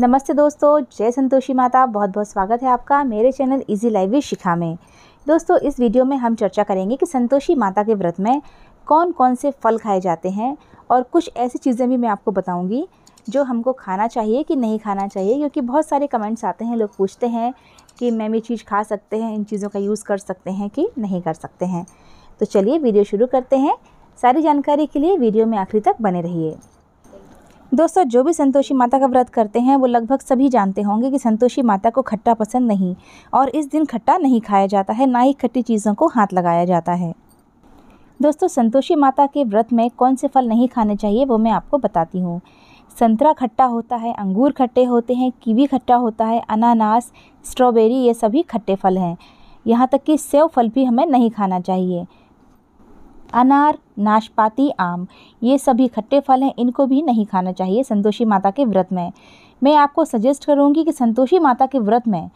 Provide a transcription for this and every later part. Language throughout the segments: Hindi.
नमस्ते दोस्तों जय संतोषी माता बहुत बहुत स्वागत है आपका मेरे channel easy live with Shikha में दोस्तों इस वीडियो में हम चर्चा करेंगे कि संतोषी माता के व्रत में कौन कौन से फल खाए जाते हैं और कुछ ऐसी चीज़ें भी मैं आपको बताऊंगी जो हमको खाना चाहिए कि नहीं खाना चाहिए क्योंकि बहुत सारे कमेंट्स आते हैं लोग पूछते हैं कि मैम ये चीज़ खा सकते हैं इन चीज़ों का यूज़ कर सकते हैं कि नहीं कर सकते हैं तो चलिए वीडियो शुरू करते हैं सारी जानकारी के लिए वीडियो में आखिरी तक बने रहिए दोस्तों जो भी संतोषी माता का व्रत करते हैं वो लगभग सभी जानते होंगे कि संतोषी माता को खट्टा पसंद नहीं और इस दिन खट्टा नहीं खाया जाता है ना ही खट्टी चीज़ों को हाथ लगाया जाता है दोस्तों संतोषी माता के व्रत में कौन से फल नहीं खाने चाहिए वो मैं आपको बताती हूँ संतरा खट्टा होता है अंगूर खट्टे होते हैं कीवी खट्टा होता है अनानास स्ट्रॉबेरी ये सभी खट्टे फल हैं यहाँ तक कि सेव फल भी हमें नहीं खाना चाहिए अनार नाशपाती आम ये सभी खट्टे फल हैं इनको भी नहीं खाना चाहिए संतोषी माता के व्रत में मैं आपको सजेस्ट करूँगी कि संतोषी माता के व्रत में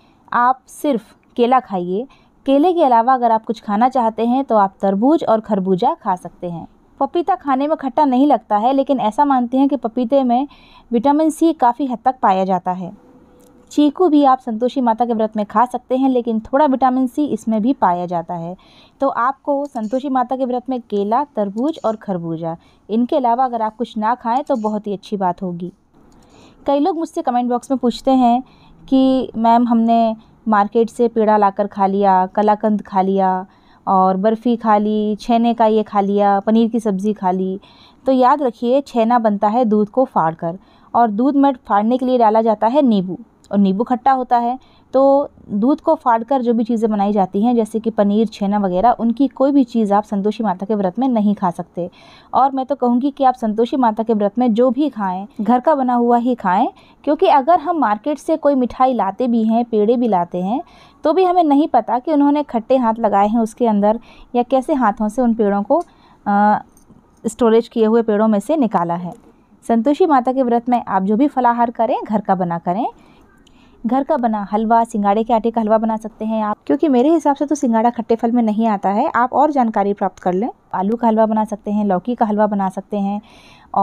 आप सिर्फ केला खाइए केले के अलावा अगर आप कुछ खाना चाहते हैं तो आप तरबूज और खरबूजा खा सकते हैं पपीता खाने में खट्टा नहीं लगता है लेकिन ऐसा मानते हैं कि पपीते में विटामिन सी काफ़ी हद तक पाया जाता है चीकू भी आप संतोषी माता के व्रत में खा सकते हैं लेकिन थोड़ा विटामिन सी इसमें भी पाया जाता है तो आपको संतोषी माता के व्रत में केला तरबूज और खरबूजा इनके अलावा अगर आप कुछ ना खाएं तो बहुत ही अच्छी बात होगी कई लोग मुझसे कमेंट बॉक्स में पूछते हैं कि मैम हमने मार्केट से पेड़ा लाकर खा लिया कलाकंद खा लिया और बर्फ़ी खा ली छेने का ये खा लिया पनीर की सब्ज़ी खा ली तो याद रखिए छेना बनता है दूध को फाड़ कर और दूध में फाड़ने के लिए डाला जाता है नींबू और नींबू खट्टा होता है तो दूध को फाड़कर जो भी चीज़ें बनाई जाती हैं जैसे कि पनीर छेना वगैरह उनकी कोई भी चीज़ आप संतोषी माता के व्रत में नहीं खा सकते और मैं तो कहूँगी कि आप संतोषी माता के व्रत में जो भी खाएं घर का बना हुआ ही खाएं क्योंकि अगर हम मार्केट से कोई मिठाई लाते भी हैं पेड़े भी लाते हैं तो भी हमें नहीं पता कि उन्होंने खट्टे हाथ लगाए हैं उसके अंदर या कैसे हाथों से उन पेड़ों को स्टोरेज किए हुए पेड़ों में से निकाला है संतोषी माता के व्रत में आप जो भी फलाहार करें घर का बना करें घर का बना हलवा सिंगाड़े के आटे का हलवा बना सकते हैं आप क्योंकि मेरे हिसाब से तो सिंगाड़ा खट्टे फल में नहीं आता है आप और जानकारी प्राप्त कर लें आलू का हलवा बना सकते हैं लौकी का हलवा बना सकते हैं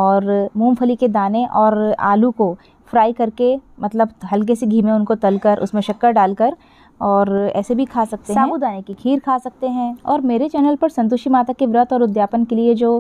और मूंगफली के दाने और आलू को फ्राई करके मतलब हल्के से घी में उनको तलकर उसमें शक्कर डालकर और ऐसे भी खा सकते हैं साबुदाने की खीर खा सकते हैं और मेरे चैनल पर संतोषी माता के व्रत और उद्यापन के लिए जो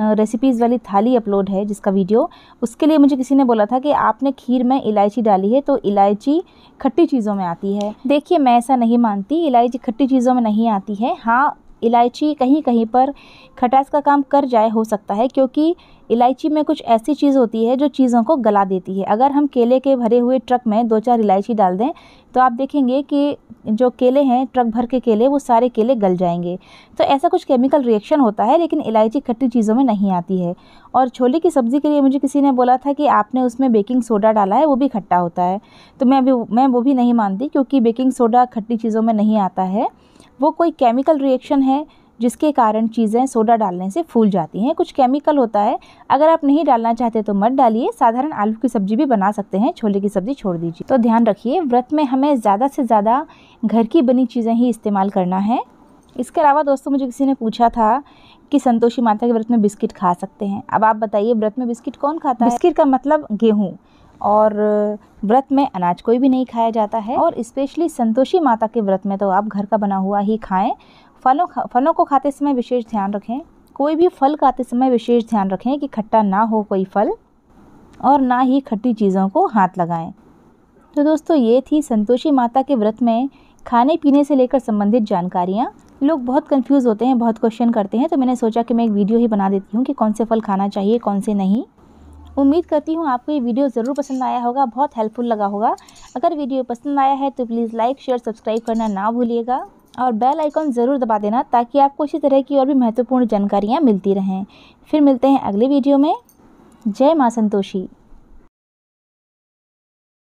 रेसिपीज़ वाली थाली अपलोड है जिसका वीडियो उसके लिए मुझे किसी ने बोला था कि आपने खीर में इलायची डाली है तो इलायची खट्टी चीज़ों में आती है देखिए मैं ऐसा नहीं मानती इलायची खट्टी चीज़ों में नहीं आती है हाँ इलायची कहीं कहीं पर खटास का काम कर जाए हो सकता है क्योंकि इलायची में कुछ ऐसी चीज़ होती है जो चीज़ों को गला देती है अगर हम केले के भरे हुए ट्रक में दो चार इलायची डाल दें तो आप देखेंगे कि जो केले हैं ट्रक भर के केले वो सारे केले गल जाएंगे तो ऐसा कुछ केमिकल रिएक्शन होता है लेकिन इलायची खट्टी चीज़ों में नहीं आती है और छोले की सब्ज़ी के लिए मुझे किसी ने बोला था कि आपने उसमें बेकिंग सोडा डाला है वो भी खट्टा होता है तो मैं भी मैं वो भी नहीं मानती क्योंकि बेकिंग सोडा खट्टी चीज़ों में नहीं आता है वो कोई केमिकल रिएक्शन है जिसके कारण चीज़ें सोडा डालने से फूल जाती हैं कुछ केमिकल होता है अगर आप नहीं डालना चाहते तो मत डालिए साधारण आलू की सब्ज़ी भी बना सकते हैं छोले की सब्ज़ी छोड़ दीजिए तो ध्यान रखिए व्रत में हमें ज़्यादा से ज़्यादा घर की बनी चीज़ें ही इस्तेमाल करना है इसके अलावा दोस्तों मुझे किसी ने पूछा था कि संतोषी माता के व्रत में बिस्किट खा सकते हैं अब आप बताइए व्रत में बिस्किट कौन खाता है बिस्किट का मतलब गेहूँ और व्रत में अनाज कोई भी नहीं खाया जाता है और स्पेशली संतोषी माता के व्रत में तो आप घर का बना हुआ ही खाएं फलों फलों को खाते समय विशेष ध्यान रखें कोई भी फल खाते समय विशेष ध्यान रखें कि खट्टा ना हो कोई फल और ना ही खट्टी चीज़ों को हाथ लगाएं तो दोस्तों ये थी संतोषी माता के व्रत में खाने पीने से लेकर संबंधित जानकारियाँ लोग बहुत कंफ्यूज होते हैं बहुत क्वेश्चन करते हैं तो मैंने सोचा कि मैं एक वीडियो ही बना देती हूँ कि कौन से फल खाना चाहिए कौन से नहीं उम्मीद करती हूँ आपको ये वीडियो ज़रूर पसंद आया होगा बहुत हेल्पफुल लगा होगा अगर वीडियो पसंद आया है तो प्लीज़ लाइक शेयर सब्सक्राइब करना ना भूलिएगा और बेल आइकॉन ज़रूर दबा देना ताकि आपको इसी तरह की और भी महत्वपूर्ण जानकारियाँ मिलती रहें फिर मिलते हैं अगले वीडियो में जय माँ संतोषी